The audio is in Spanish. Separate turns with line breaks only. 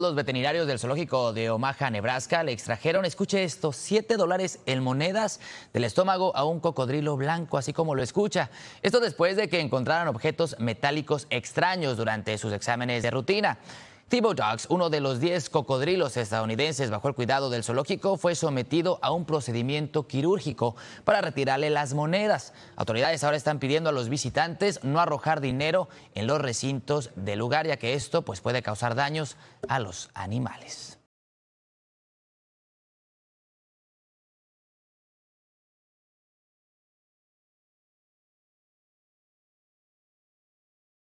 Los veterinarios del zoológico de Omaha, Nebraska, le extrajeron, escuche esto, 7 dólares en monedas del estómago a un cocodrilo blanco, así como lo escucha. Esto después de que encontraran objetos metálicos extraños durante sus exámenes de rutina. Tibo uno de los 10 cocodrilos estadounidenses bajo el cuidado del zoológico, fue sometido a un procedimiento quirúrgico para retirarle las monedas. Autoridades ahora están pidiendo a los visitantes no arrojar dinero en los recintos del lugar, ya que esto pues, puede causar daños a
los animales.